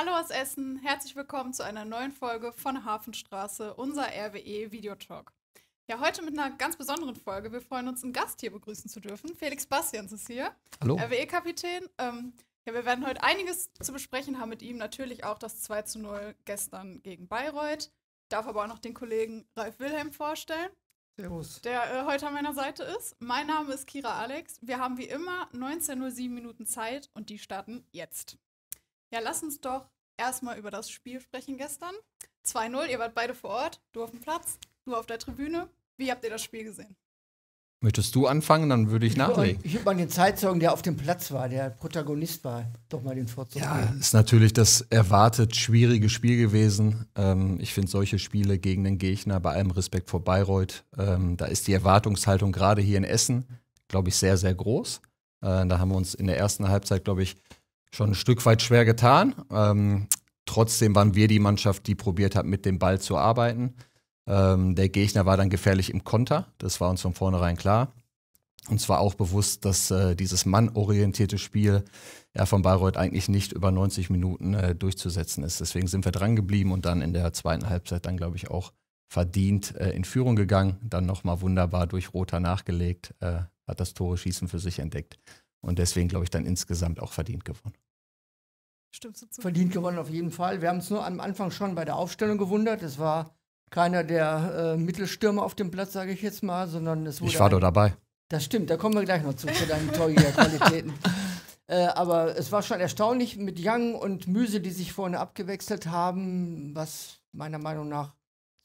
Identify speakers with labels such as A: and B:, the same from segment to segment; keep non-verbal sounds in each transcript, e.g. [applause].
A: Hallo aus Essen, herzlich willkommen zu einer neuen Folge von Hafenstraße, unser RWE Videotalk. Ja, heute mit einer ganz besonderen Folge. Wir freuen uns, einen Gast hier begrüßen zu dürfen. Felix Bastians ist hier. Hallo. RWE-Kapitän. Ähm, ja, wir werden heute einiges zu besprechen haben mit ihm. Natürlich auch das 2 zu 0 gestern gegen Bayreuth. Ich darf aber auch noch den Kollegen Ralf Wilhelm vorstellen. Servus. Der äh, heute an meiner Seite ist. Mein Name ist Kira Alex. Wir haben wie immer 19.07 Minuten Zeit und die starten jetzt. Ja, lass uns doch erstmal über das Spiel sprechen gestern. 2-0, ihr wart beide vor Ort, du auf dem Platz, du auf der Tribüne. Wie habt ihr das Spiel gesehen?
B: Möchtest du anfangen, dann würde ich, ich nachlegen.
C: Ich würde mal den Zeitzeugen, der auf dem Platz war, der Protagonist war, doch mal den Vorzug. Ja, geben.
B: ist natürlich das erwartet schwierige Spiel gewesen. Ähm, ich finde solche Spiele gegen den Gegner bei allem Respekt vor Bayreuth, ähm, da ist die Erwartungshaltung gerade hier in Essen, glaube ich, sehr, sehr groß. Äh, da haben wir uns in der ersten Halbzeit, glaube ich, schon ein Stück weit schwer getan. Ähm, trotzdem waren wir die Mannschaft, die probiert hat, mit dem Ball zu arbeiten. Ähm, der Gegner war dann gefährlich im Konter, das war uns von vornherein klar. Und zwar auch bewusst, dass äh, dieses mannorientierte Spiel ja, von Bayreuth eigentlich nicht über 90 Minuten äh, durchzusetzen ist. Deswegen sind wir dran geblieben und dann in der zweiten Halbzeit dann, glaube ich, auch verdient äh, in Führung gegangen. Dann nochmal wunderbar durch Roter nachgelegt, äh, hat das Tore schießen für sich entdeckt und deswegen, glaube ich, dann insgesamt auch verdient gewonnen.
C: Stimmt so zu? Verdient gewonnen auf jeden Fall. Wir haben es nur am Anfang schon bei der Aufstellung gewundert. Es war keiner der äh, Mittelstürmer auf dem Platz, sage ich jetzt mal, sondern es wurde. Ich war doch dabei. Das stimmt, da kommen wir gleich noch zu, zu deinen Torjägerqualitäten. [laughs] äh, aber es war schon erstaunlich mit Young und Müse, die sich vorne abgewechselt haben, was meiner Meinung nach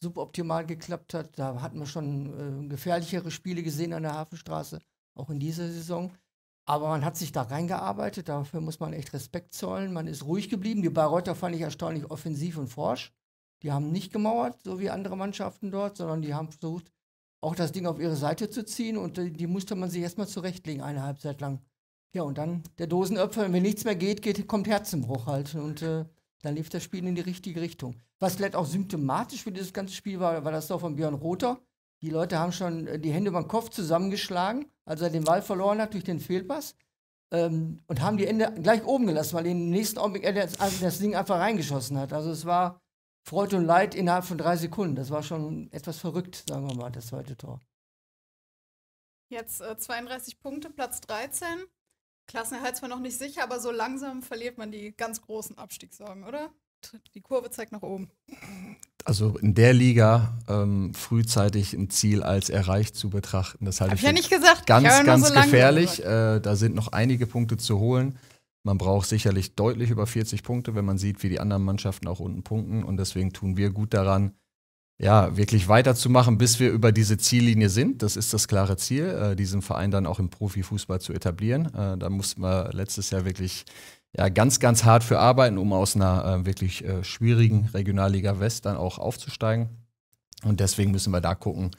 C: suboptimal geklappt hat. Da hatten wir schon äh, gefährlichere Spiele gesehen an der Hafenstraße, auch in dieser Saison. Aber man hat sich da reingearbeitet, dafür muss man echt Respekt zollen. Man ist ruhig geblieben. Die Bayreuther fand ich erstaunlich offensiv und forsch. Die haben nicht gemauert, so wie andere Mannschaften dort, sondern die haben versucht, auch das Ding auf ihre Seite zu ziehen und äh, die musste man sich erstmal zurechtlegen, eine Halbzeit lang. Ja, und dann der Dosenöpfer, wenn nichts mehr geht, geht kommt Herzenbruch halt und äh, dann lief das Spiel in die richtige Richtung. Was vielleicht auch symptomatisch für dieses ganze Spiel war, war das doch von Björn Rother, die Leute haben schon äh, die Hände über den Kopf zusammengeschlagen, als er den Ball verloren hat durch den Fehlpass. Ähm, und haben die Ende gleich oben gelassen, weil im nächsten Augenblick er das, also das Ding einfach reingeschossen hat. Also es war Freude und Leid innerhalb von drei Sekunden. Das war schon etwas verrückt, sagen wir mal, das zweite Tor.
A: Jetzt äh, 32 Punkte, Platz 13. Klassenerhalt zwar noch nicht sicher, aber so langsam verliert man die ganz großen Abstiegssorgen, oder? Die Kurve zeigt nach oben
B: also in der Liga ähm, frühzeitig ein Ziel als erreicht zu betrachten. Das halte Hab ich ja nicht gesagt. ganz, ja ganz so gefährlich. Äh, da sind noch einige Punkte zu holen. Man braucht sicherlich deutlich über 40 Punkte, wenn man sieht, wie die anderen Mannschaften auch unten punkten. Und deswegen tun wir gut daran, ja, wirklich weiterzumachen, bis wir über diese Ziellinie sind. Das ist das klare Ziel, äh, diesen Verein dann auch im Profifußball zu etablieren. Äh, da mussten wir letztes Jahr wirklich ja, ganz, ganz hart für arbeiten, um aus einer äh, wirklich äh, schwierigen Regionalliga West dann auch aufzusteigen. Und deswegen müssen wir da gucken,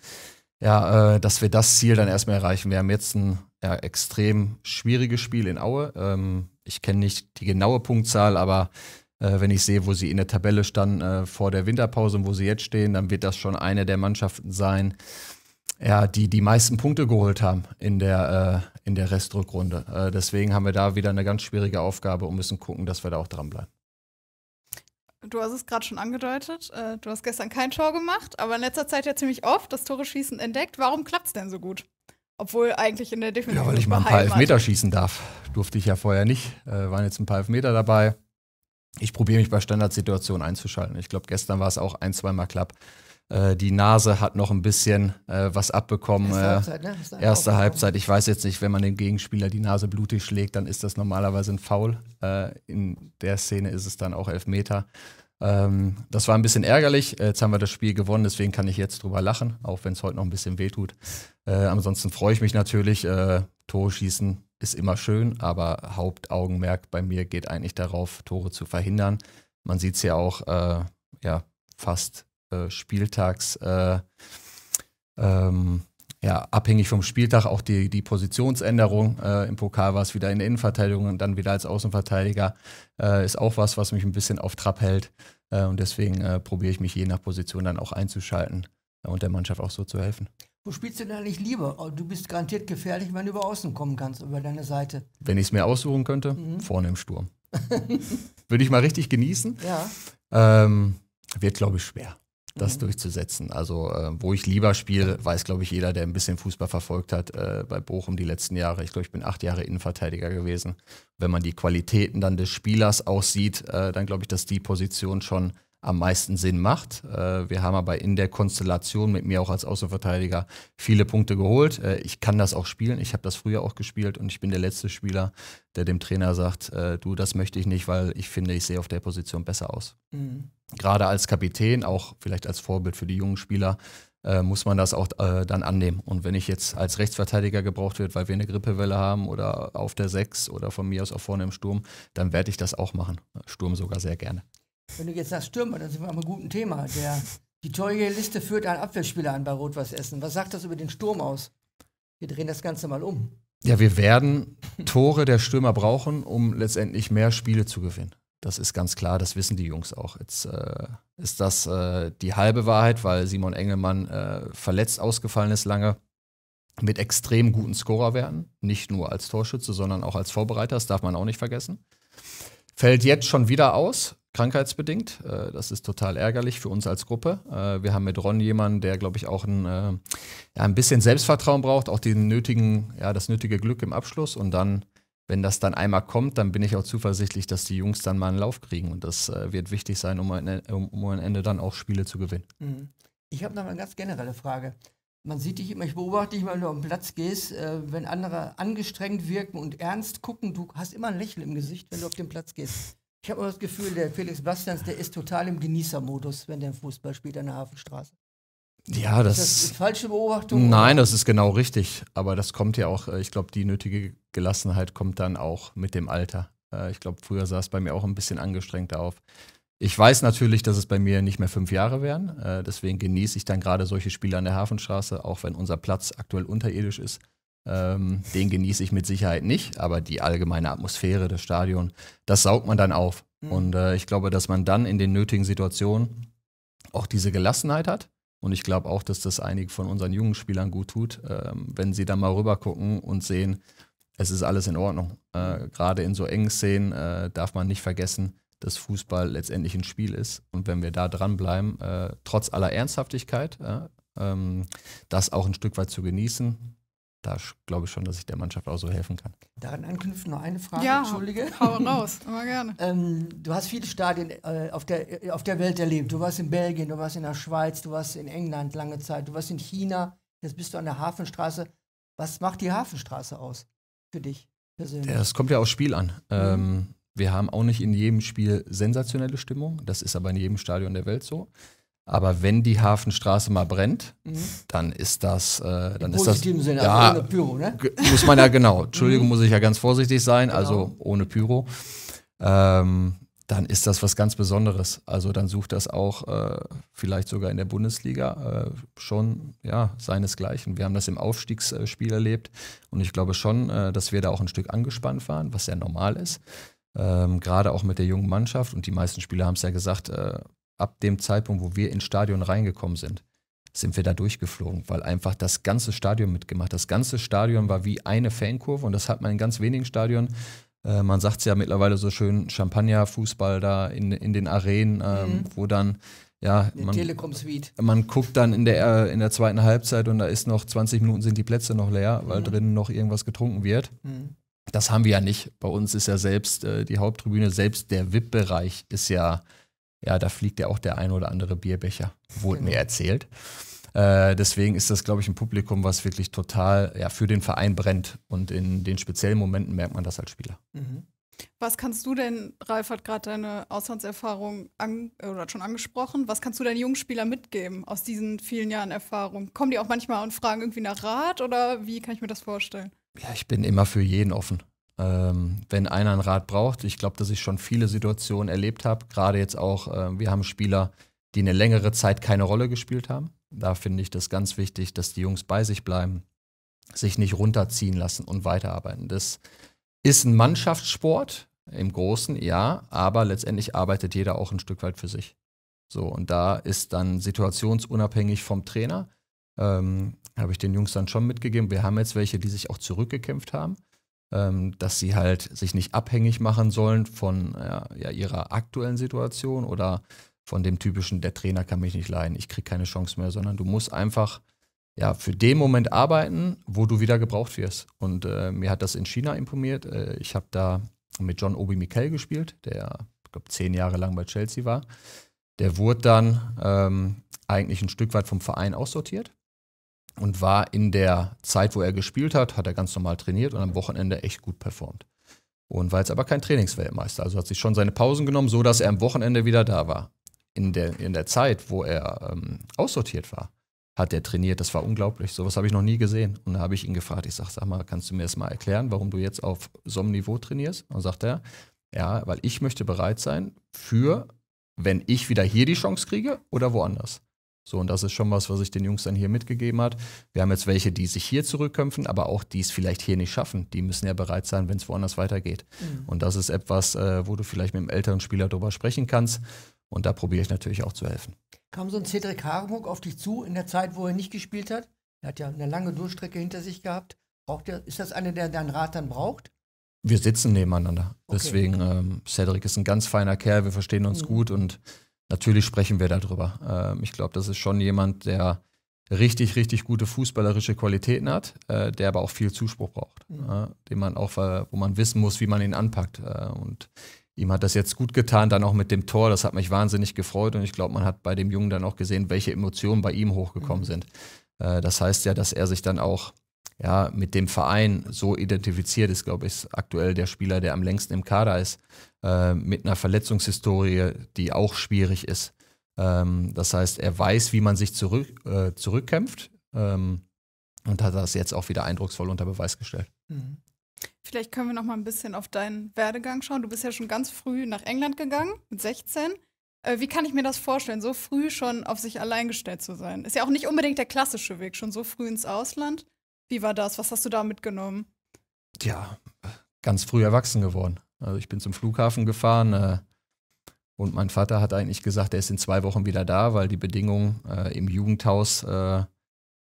B: ja, äh, dass wir das Ziel dann erstmal erreichen. Wir haben jetzt ein ja, extrem schwieriges Spiel in Aue. Ähm, ich kenne nicht die genaue Punktzahl, aber äh, wenn ich sehe, wo sie in der Tabelle standen äh, vor der Winterpause und wo sie jetzt stehen, dann wird das schon eine der Mannschaften sein, ja, die die meisten Punkte geholt haben in der, äh, in der Restrückrunde. Äh, deswegen haben wir da wieder eine ganz schwierige Aufgabe und müssen gucken, dass wir da auch dranbleiben.
A: Du hast es gerade schon angedeutet, äh, du hast gestern kein Tor gemacht, aber in letzter Zeit ja ziemlich oft das Tore-Schießen entdeckt. Warum klappt es denn so gut? Obwohl eigentlich in der Defensive. Ja, weil ich mal ein paar Elfmeter schießen
B: darf. Durfte ich ja vorher nicht. Äh, waren jetzt ein paar Elfmeter dabei. Ich probiere mich bei Standardsituationen einzuschalten. Ich glaube, gestern war es auch ein, zweimal klappt. Äh, die Nase hat noch ein bisschen äh, was abbekommen. Erste äh, Halbzeit, ne? Erste Halbzeit. Ich weiß jetzt nicht, wenn man dem Gegenspieler die Nase blutig schlägt, dann ist das normalerweise ein Foul. Äh, in der Szene ist es dann auch Elfmeter. Ähm, das war ein bisschen ärgerlich. Jetzt haben wir das Spiel gewonnen, deswegen kann ich jetzt drüber lachen, auch wenn es heute noch ein bisschen wehtut. Äh, ansonsten freue ich mich natürlich. Äh, Tore schießen ist immer schön, aber Hauptaugenmerk bei mir geht eigentlich darauf, Tore zu verhindern. Man sieht es ja auch äh, ja, fast äh, Spieltags, äh, ähm, ja, abhängig vom Spieltag auch die, die Positionsänderung. Äh, Im Pokal war es wieder in der Innenverteidigung und dann wieder als Außenverteidiger. Äh, ist auch was, was mich ein bisschen auf Trab hält. Äh, und deswegen probiere ich mich je nach Position dann auch einzuschalten und der Mannschaft auch so zu helfen.
C: Wo spielst du denn eigentlich lieber? Oh, du bist garantiert gefährlich, wenn du über außen kommen kannst, über deine Seite.
B: Wenn ich es mir aussuchen könnte, mhm. vorne im Sturm. [laughs] Würde ich mal richtig genießen. Ja. Ähm, wird, glaube ich, schwer das mhm. durchzusetzen. Also äh, wo ich lieber spiele, weiß, glaube ich, jeder, der ein bisschen Fußball verfolgt hat, äh, bei Bochum die letzten Jahre. Ich glaube, ich bin acht Jahre Innenverteidiger gewesen. Wenn man die Qualitäten dann des Spielers aussieht, äh, dann glaube ich, dass die Position schon am meisten Sinn macht. Äh, wir haben aber in der Konstellation mit mir auch als Außenverteidiger viele Punkte geholt. Äh, ich kann das auch spielen. Ich habe das früher auch gespielt und ich bin der letzte Spieler, der dem Trainer sagt, äh, du, das möchte ich nicht, weil ich finde, ich sehe auf der Position besser aus. Mhm. Gerade als Kapitän, auch vielleicht als Vorbild für die jungen Spieler, muss man das auch äh, dann annehmen. Und wenn ich jetzt als Rechtsverteidiger gebraucht wird, weil wir eine Grippewelle haben oder auf der Sechs oder von mir aus auch vorne im Sturm, dann werde ich das auch machen. Sturm sogar sehr gerne.
C: Wenn du jetzt sagst Stürmer, dann sind wir am guten Thema. Der, die teure Liste führt einen Abwehrspieler an bei Rot-Weiß Essen. Was sagt das über den Sturm aus? Wir drehen das Ganze mal um.
B: Ja, wir werden Tore der Stürmer brauchen, um letztendlich mehr Spiele zu gewinnen. Das ist ganz klar, das wissen die Jungs auch. Jetzt äh, ist das äh, die halbe Wahrheit, weil Simon Engelmann äh, verletzt ausgefallen ist lange mit extrem guten Scorerwerten, nicht nur als Torschütze, sondern auch als Vorbereiter, das darf man auch nicht vergessen. Fällt jetzt schon wieder aus, krankheitsbedingt. Äh, das ist total ärgerlich für uns als Gruppe. Äh, wir haben mit Ron jemanden, der, glaube ich, auch ein, äh, ja, ein bisschen Selbstvertrauen braucht, auch den nötigen, ja, das nötige Glück im Abschluss. Und dann, wenn das dann einmal kommt, dann bin ich auch zuversichtlich, dass die Jungs dann mal einen Lauf kriegen. Und das wird wichtig sein, um, um, um am Ende dann auch Spiele zu gewinnen. Mhm.
C: Ich habe noch eine ganz generelle Frage. Man sieht dich immer, ich beobachte dich immer, wenn du auf den Platz gehst, äh, wenn andere angestrengt wirken und ernst gucken, du hast immer ein Lächeln im Gesicht, wenn du auf den Platz gehst. Ich habe immer das Gefühl, der Felix Bastians, der ist total im Genießermodus, wenn der Fußball spielt an der Hafenstraße. Ja, das, ist das falsche Beobachtung. Nein,
B: oder? das ist genau richtig. Aber das kommt ja auch, äh, ich glaube, die nötige Gelassenheit kommt dann auch mit dem Alter. Äh, ich glaube, früher sah es bei mir auch ein bisschen angestrengter auf. Ich weiß natürlich, dass es bei mir nicht mehr fünf Jahre wären. Äh, deswegen genieße ich dann gerade solche Spiele an der Hafenstraße, auch wenn unser Platz aktuell unterirdisch ist. Ähm, den genieße ich mit Sicherheit nicht, aber die allgemeine Atmosphäre des Stadions, das saugt man dann auf. Mhm. Und äh, ich glaube, dass man dann in den nötigen Situationen auch diese Gelassenheit hat. Und ich glaube auch, dass das einige von unseren jungen Spielern gut tut, ähm, wenn sie dann mal rüber gucken und sehen, es ist alles in Ordnung. Äh, Gerade in so engen Szenen äh, darf man nicht vergessen, dass Fußball letztendlich ein Spiel ist. Und wenn wir da dranbleiben, äh, trotz aller Ernsthaftigkeit, äh, ähm, das auch ein Stück weit zu genießen, da glaube ich schon, dass ich der Mannschaft auch so helfen kann.
C: Daran anknüpft noch eine Frage, ja, entschuldige. Hau [laughs] raus, immer gerne. Ähm, du hast viele Stadien äh, auf, der, äh, auf der Welt erlebt. Du warst in Belgien, du warst in der Schweiz, du warst in England lange Zeit, du warst in China, jetzt bist du an der Hafenstraße. Was macht die Hafenstraße aus für dich
A: persönlich? Ja, das
B: kommt ja aufs Spiel an. Mhm. Ähm, wir haben auch nicht in jedem Spiel sensationelle Stimmung, das ist aber in jedem Stadion der Welt so. Aber wenn die Hafenstraße mal brennt, mhm. dann ist das, äh, dann Im ist das Sinne, also ja, also ohne Pyro, ne? Muss man ja genau. Entschuldigung, mhm. muss ich ja ganz vorsichtig sein, genau. also ohne Pyro. Ähm, dann ist das was ganz Besonderes. Also dann sucht das auch äh, vielleicht sogar in der Bundesliga äh, schon ja seinesgleichen. Wir haben das im Aufstiegsspiel erlebt und ich glaube schon, äh, dass wir da auch ein Stück angespannt waren, was sehr normal ist. Ähm, Gerade auch mit der jungen Mannschaft und die meisten Spieler haben es ja gesagt, äh, ab dem Zeitpunkt, wo wir ins Stadion reingekommen sind, sind wir da durchgeflogen, weil einfach das ganze Stadion mitgemacht. Das ganze Stadion war wie eine Fankurve und das hat man in ganz wenigen Stadionen. Äh, man sagt es ja mittlerweile so schön, Champagner-Fußball da in, in den Arenen, ähm, mhm. wo dann ja, man, man, guckt dann in der, äh, in der zweiten Halbzeit und da ist noch 20 Minuten sind die Plätze noch leer, weil mhm. drinnen noch irgendwas getrunken wird. Mhm. Das haben wir ja nicht. Bei uns ist ja selbst äh, die Haupttribüne, selbst der VIP-Bereich ist ja ja, da fliegt ja auch der ein oder andere Bierbecher, wurde genau. mir erzählt. Äh, deswegen ist das, glaube ich, ein Publikum, was wirklich total ja, für den Verein brennt. Und in den speziellen Momenten merkt man das als Spieler. Mhm.
A: Was kannst du denn, Ralf hat gerade deine Auslandserfahrung an, oder schon angesprochen, was kannst du deinen jungen Spielern mitgeben aus diesen vielen Jahren Erfahrung? Kommen die auch manchmal und fragen irgendwie nach Rat oder wie kann ich mir das vorstellen?
B: Ja, ich bin immer für jeden offen ähm, wenn einer ein Rad braucht. Ich glaube, dass ich schon viele Situationen erlebt habe. Gerade jetzt auch, äh, wir haben Spieler, die eine längere Zeit keine Rolle gespielt haben. Da finde ich das ganz wichtig, dass die Jungs bei sich bleiben, sich nicht runterziehen lassen und weiterarbeiten. Das ist ein Mannschaftssport im Großen, ja, aber letztendlich arbeitet jeder auch ein Stück weit für sich. So, und da ist dann situationsunabhängig vom Trainer, ähm, habe ich den Jungs dann schon mitgegeben. Wir haben jetzt welche, die sich auch zurückgekämpft haben. Ähm, dass sie halt sich nicht abhängig machen sollen von äh, ja, ihrer aktuellen Situation oder von dem typischen, der Trainer kann mich nicht leiden, ich kriege keine Chance mehr, sondern du musst einfach ja, für den Moment arbeiten, wo du wieder gebraucht wirst. Und äh, mir hat das in China imponiert. Äh, ich habe da mit John Obi Mikel gespielt, der, ich glaube, zehn Jahre lang bei Chelsea war. Der wurde dann ähm, eigentlich ein Stück weit vom Verein aussortiert und war in der Zeit, wo er gespielt hat, hat er ganz normal trainiert und am Wochenende echt gut performt. Und war jetzt aber kein Trainingsweltmeister, also hat sich schon seine Pausen genommen, so dass er am Wochenende wieder da war. In der, in der Zeit, wo er ähm, aussortiert war, hat er trainiert. Das war unglaublich. Sowas habe ich noch nie gesehen. Und da habe ich ihn gefragt, ich sage, sag mal, kannst du mir das mal erklären, warum du jetzt auf so einem Niveau trainierst? Und sagt er, ja, weil ich möchte bereit sein für, wenn ich wieder hier die Chance kriege oder woanders. So, und das ist schon was, was ich den Jungs dann hier mitgegeben hat. Wir haben jetzt welche, die sich hier zurückkämpfen, aber auch die es vielleicht hier nicht schaffen. Die müssen ja bereit sein, wenn es woanders weitergeht. Mhm. Und das ist etwas, äh, wo du vielleicht mit einem älteren Spieler drüber sprechen kannst. Und da probiere ich natürlich auch zu helfen.
C: Kam so ein Cedric Harburg auf dich zu in der Zeit, wo er nicht gespielt hat? Er hat ja eine lange Durchstrecke hinter sich gehabt. Braucht er, ist das einer, der deinen Rat dann braucht?
B: Wir sitzen nebeneinander. Okay. Deswegen, ähm, Cedric ist ein ganz feiner Kerl, wir verstehen uns mhm. gut und natürlich sprechen wir darüber. Ähm, ich glaube, das ist schon jemand, der richtig, richtig gute fußballerische Qualitäten hat, äh, der aber auch viel Zuspruch braucht, mhm. äh, den man auch, äh, wo man wissen muss, wie man ihn anpackt. Äh, und ihm hat das jetzt gut getan, dann auch mit dem Tor. Das hat mich wahnsinnig gefreut und ich glaube, man hat bei dem Jungen dann auch gesehen, welche Emotionen bei ihm hochgekommen mhm. sind. Äh, das heißt ja, dass er sich dann auch ja, mit dem Verein so identifiziert ist, glaube ich, aktuell der Spieler, der am längsten im Kader ist, äh, mit einer Verletzungshistorie, die auch schwierig ist. Ähm, das heißt, er weiß, wie man sich zurück, äh, zurückkämpft ähm, und hat das jetzt auch wieder eindrucksvoll unter Beweis gestellt.
A: Mhm. Vielleicht können wir noch mal ein bisschen auf deinen Werdegang schauen. Du bist ja schon ganz früh nach England gegangen, mit 16. Äh, wie kann ich mir das vorstellen, so früh schon auf sich allein gestellt zu sein? Ist ja auch nicht unbedingt der klassische Weg, schon so früh ins Ausland. Wie war das? Was hast du da mitgenommen?
B: Ja, ganz früh erwachsen geworden. Also ich bin zum Flughafen gefahren äh, und mein Vater hat eigentlich gesagt, er ist in zwei Wochen wieder da, weil die Bedingungen äh, im Jugendhaus äh,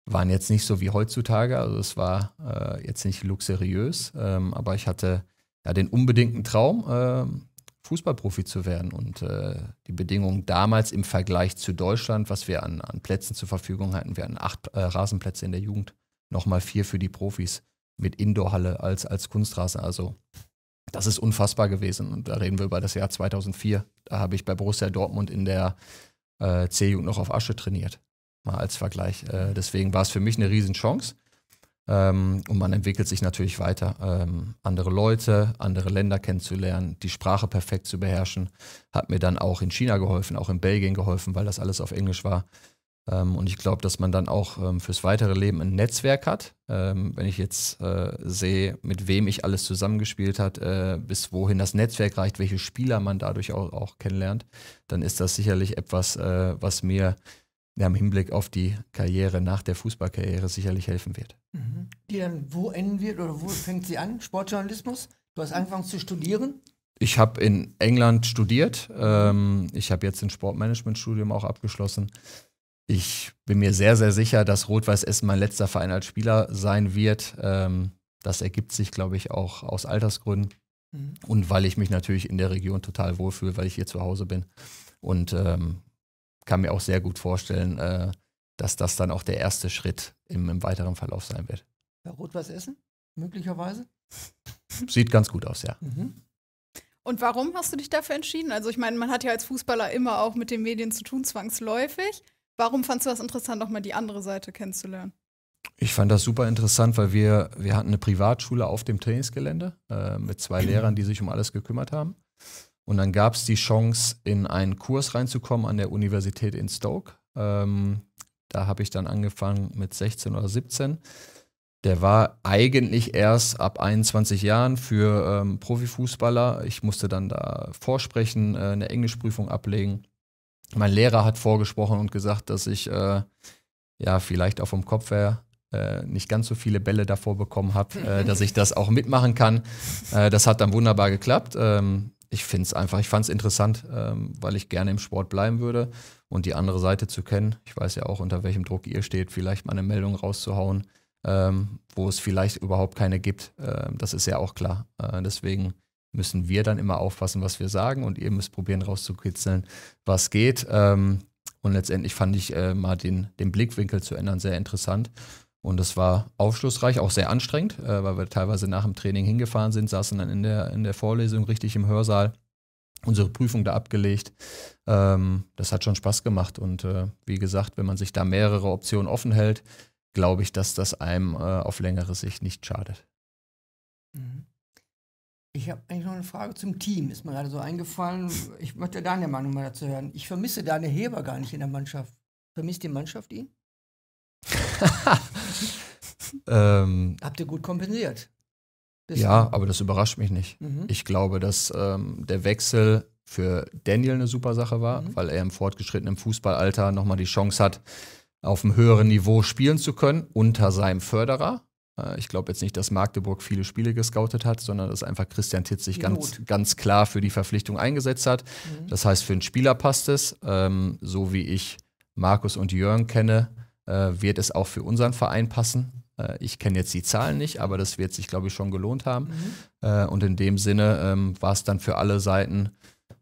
B: waren jetzt nicht so wie heutzutage. Also es war äh, jetzt nicht luxuriös, ähm, aber ich hatte ja den unbedingten Traum, äh, Fußballprofi zu werden. Und äh, die Bedingungen damals im Vergleich zu Deutschland, was wir an, an Plätzen zur Verfügung hatten, wir hatten acht Rasenplätze in der Jugend nochmal vier für die Profis mit Indoorhalle als, als Kunstrasen. Also das ist unfassbar gewesen. Und da reden wir über das Jahr 2004. Da habe ich bei Borussia Dortmund in der äh, C-Jugend noch auf Asche trainiert. Mal als Vergleich. Äh, deswegen war es für mich eine Riesenchance. Ähm, und man entwickelt sich natürlich weiter. Ähm, andere Leute, andere Länder kennenzulernen, die Sprache perfekt zu beherrschen, hat mir dann auch in China geholfen, auch in Belgien geholfen, weil das alles auf Englisch war. Ähm, und ich glaube, dass man dann auch ähm, fürs weitere Leben ein Netzwerk hat. Ähm, wenn ich jetzt äh, sehe, mit wem ich alles zusammengespielt hat, äh, bis wohin das Netzwerk reicht, welche Spieler man dadurch auch, auch kennenlernt, dann ist das sicherlich etwas, äh, was mir im Hinblick auf die Karriere nach der Fußballkarriere sicherlich helfen wird.
C: Mhm. Die dann wo enden wird oder wo fängt sie an? Sportjournalismus? Du hast angefangen zu studieren?
B: Ich habe in England studiert. ich habe jetzt ein Sportmanagementstudium auch abgeschlossen ich bin mir sehr, sehr sicher, dass Rot-Weiß Essen mein letzter Verein als Spieler sein wird. Ähm, das ergibt sich, glaube ich, auch aus Altersgründen mhm. und weil ich mich natürlich in der Region total wohlfühle, weil ich hier zu Hause bin und ähm, kann mir auch sehr gut vorstellen, äh, dass das dann auch der erste Schritt im, im weiteren Verlauf sein wird.
A: Ja, Rot-Weiß Essen, möglicherweise?
B: [laughs] Sieht ganz gut aus, ja. Mhm.
A: Und warum hast du dich dafür entschieden? Also ich meine, man hat ja als Fußballer immer auch mit den Medien zu tun, zwangsläufig. Warum fandst du das interessant, nochmal die andere Seite kennenzulernen?
B: Ich fand das super interessant, weil wir, wir hatten eine Privatschule auf dem Trainingsgelände äh, mit zwei [clears throat] Lehrern, die sich um alles gekümmert haben. Und dann gab es die Chance, in einen Kurs reinzukommen an der Universität in Stoke. Ähm, da habe ich dann angefangen mit 16 oder 17. Der war eigentlich erst ab 21 Jahren für ähm, Profifußballer. Ich musste dann da vorsprechen, äh, eine Englischprüfung ablegen mein Lehrer hat vorgesprochen und gesagt, dass ich äh, ja vielleicht auch vom Kopf her äh, nicht ganz so viele Bälle davor bekommen habe, äh, [laughs] dass ich das auch mitmachen kann. Äh, das hat dann wunderbar geklappt. Ähm, ich finde es einfach, ich fand es interessant, ähm, weil ich gerne im Sport bleiben würde und die andere Seite zu kennen. Ich weiß ja auch, unter welchem Druck ihr steht, vielleicht mal eine Meldung rauszuhauen, ähm, wo es vielleicht überhaupt keine gibt. Ähm, das ist ja auch klar. Äh, deswegen müssen wir dann immer aufpassen, was wir sagen und ihr müsst probieren rauszukitzeln, was geht. Ähm, und letztendlich fand ich äh, mal den, den Blickwinkel zu ändern sehr interessant. Und das war aufschlussreich, auch sehr anstrengend, äh, weil wir teilweise nach dem Training hingefahren sind, saßen dann in der, in der Vorlesung richtig im Hörsaal, unsere Prüfung da abgelegt. Ähm, das hat schon Spaß gemacht. Und äh, wie gesagt, wenn man sich da mehrere Optionen offen hält, glaube ich, dass das einem auf längere Sicht nicht schadet.
C: Mhm. Ich habe eigentlich noch eine Frage zum Team. Ist mir gerade so eingefallen. Ich möchte deine Meinung mal dazu hören. Ich vermisse deine Heber gar nicht in der Mannschaft. Vermisst die Mannschaft ihn?
B: [laughs] ähm,
C: Habt ihr gut kompensiert? Bis ja,
B: aber das überrascht mich nicht. Mhm. Ich glaube, dass ähm, der Wechsel für Daniel eine super Sache war, mhm. weil er im fortgeschrittenen Fußballalter nochmal die Chance hat, auf einem höheren Niveau spielen zu können unter seinem Förderer. Äh, ich glaube jetzt nicht, dass Magdeburg viele Spiele gescoutet hat, sondern dass einfach Christian Titz sich ganz, ganz klar für die Verpflichtung eingesetzt hat. Mhm. Das heißt, für einen Spieler passt es. Ähm, so wie ich Markus und Jörn kenne, äh, wird es auch für unseren Verein passen. Äh, ich kenne jetzt die Zahlen nicht, aber das wird sich, glaube ich, schon gelohnt haben. Mhm. Äh, und in dem Sinne ähm, war es dann für alle Seiten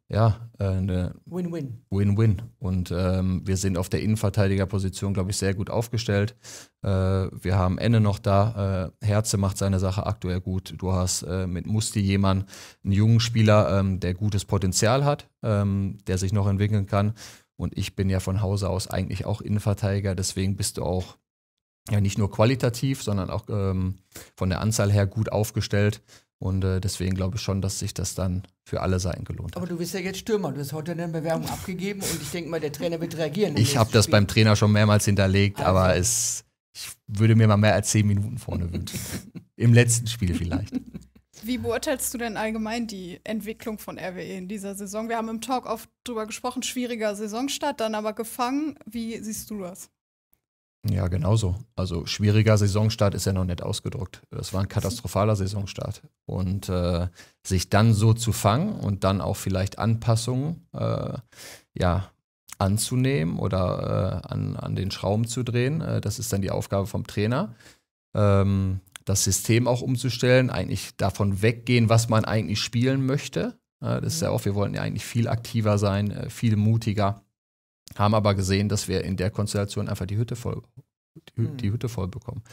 B: ja, äh, eine Win-Win. Win-Win. Und ähm, wir sind auf der Innenverteidigerposition, glaube ich, sehr gut aufgestellt. Äh, wir haben Enne noch da. Äh, Herze macht seine Sache aktuell gut. Du hast äh, mit Musti jemanden, einen jungen Spieler, ähm, der gutes Potenzial hat, ähm, der sich noch entwickeln kann. Und ich bin ja von Hause aus eigentlich auch Innenverteidiger. Deswegen bist du auch ja nicht nur qualitativ, sondern auch ähm, von der Anzahl her gut aufgestellt. Und äh, deswegen glaube ich schon, dass sich das dann für alle Seiten gelohnt
C: hat. Aber du bist ja jetzt Stürmer. Du hast heute eine Bewerbung abgegeben und ich denke mal, der Trainer wird reagieren. Ich habe
B: das beim Trainer schon mehrmals hinterlegt, also. aber es, ich würde mir mal mehr als zehn Minuten vorne wünschen. [laughs] Im letzten Spiel vielleicht.
A: Wie beurteilst du denn allgemein die Entwicklung von RWE in dieser Saison? Wir haben im Talk oft drüber gesprochen, schwieriger Saisonstart, dann aber gefangen. Wie siehst du das?
B: Ja, genauso. Also schwieriger Saisonstart ist ja noch nicht ausgedruckt. Das war ein katastrophaler Saisonstart. Und äh, sich dann so zu fangen und dann auch vielleicht Anpassungen äh, ja, anzunehmen oder äh, an, an den Schrauben zu drehen, äh, das ist dann die Aufgabe vom Trainer. Ähm, das System auch umzustellen, eigentlich davon weggehen, was man eigentlich spielen möchte. Äh, das ist ja mhm. auch, wir wollten ja eigentlich viel aktiver sein, äh, viel mutiger haben aber gesehen, dass wir in der Konstellation einfach die Hütte voll hm. die Hütte voll bekommen.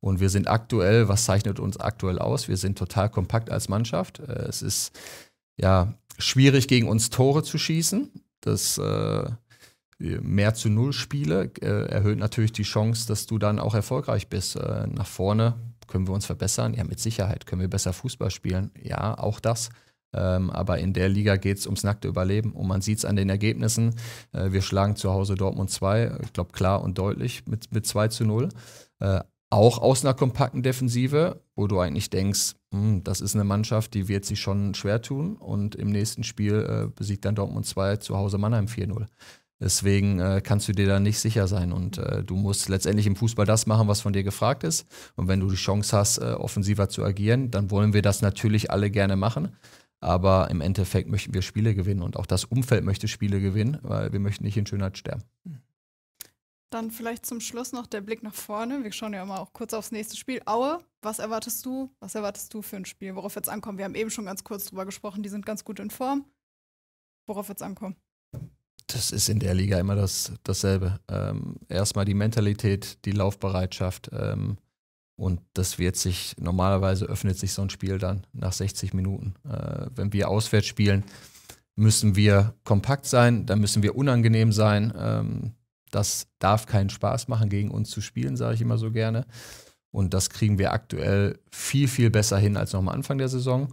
B: Und wir sind aktuell, was zeichnet uns aktuell aus? Wir sind total kompakt als Mannschaft. Äh, es ist ja schwierig, gegen uns Tore zu schießen. Das äh, mehr zu null Spiele äh, erhöht natürlich die Chance, dass du dann auch erfolgreich bist. Äh, nach vorne können wir uns verbessern? Ja, mit Sicherheit. Können wir besser Fußball spielen? Ja, auch das. Ähm, aber in der Liga geht es ums nackte Überleben und man sieht es an den Ergebnissen. Äh, wir schlagen zu Hause Dortmund 2, ich glaube klar und deutlich mit, mit 2 zu 0. Äh, auch aus einer kompakten Defensive, wo du eigentlich denkst, hm, das ist eine Mannschaft, die wird sich schon schwer tun und im nächsten Spiel äh, besiegt dann Dortmund 2 zu Hause Mannheim 4-0. Deswegen äh, kannst du dir da nicht sicher sein. Und äh, du musst letztendlich im Fußball das machen, was von dir gefragt ist. Und wenn du die Chance hast, äh, offensiver zu agieren, dann wollen wir das natürlich alle gerne machen. Aber im Endeffekt möchten wir Spiele gewinnen und auch das Umfeld möchte Spiele gewinnen, weil wir möchten nicht in Schönheit sterben.
A: Dann vielleicht zum Schluss noch der Blick nach vorne. Wir schauen ja immer auch kurz aufs nächste Spiel. Aue, was erwartest du? Was erwartest du für ein Spiel, worauf jetzt ankommen? Wir haben eben schon ganz kurz drüber gesprochen, die sind ganz gut in Form. Worauf jetzt ankommen?
B: Das ist in der Liga immer das, dasselbe. Ähm, erstmal die Mentalität, die Laufbereitschaft. Ähm, und das wird sich, normalerweise öffnet sich so ein Spiel dann nach 60 Minuten. Äh, wenn wir auswärts spielen, müssen wir kompakt sein, dann müssen wir unangenehm sein. Ähm, das darf keinen Spaß machen, gegen uns zu spielen, sage ich immer so gerne. Und das kriegen wir aktuell viel, viel besser hin als noch am Anfang der Saison.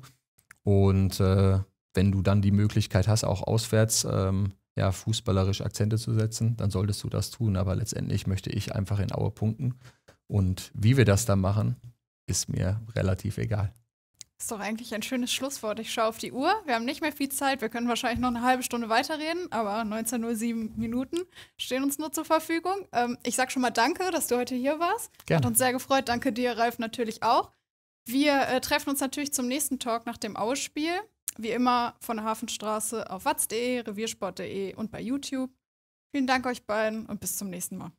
B: Und äh, wenn du dann die Möglichkeit hast, auch auswärts ähm, ja, fußballerisch Akzente zu setzen, dann solltest du das tun. Aber letztendlich möchte ich einfach in Aue punkten und wie wir das dann machen, ist mir relativ egal.
A: Ist doch eigentlich ein schönes Schlusswort. Ich schaue auf die Uhr. Wir haben nicht mehr viel Zeit. Wir können wahrscheinlich noch eine halbe Stunde weiterreden, aber 19.07 Minuten stehen uns nur zur Verfügung. Ähm, ich sage schon mal Danke, dass du heute hier warst. Gerne. Hat uns sehr gefreut. Danke dir, Ralf, natürlich auch. Wir äh, treffen uns natürlich zum nächsten Talk nach dem Ausspiel. Wie immer von der Hafenstraße auf watz.de, reviersport.de und bei YouTube. Vielen Dank euch beiden und bis zum nächsten Mal.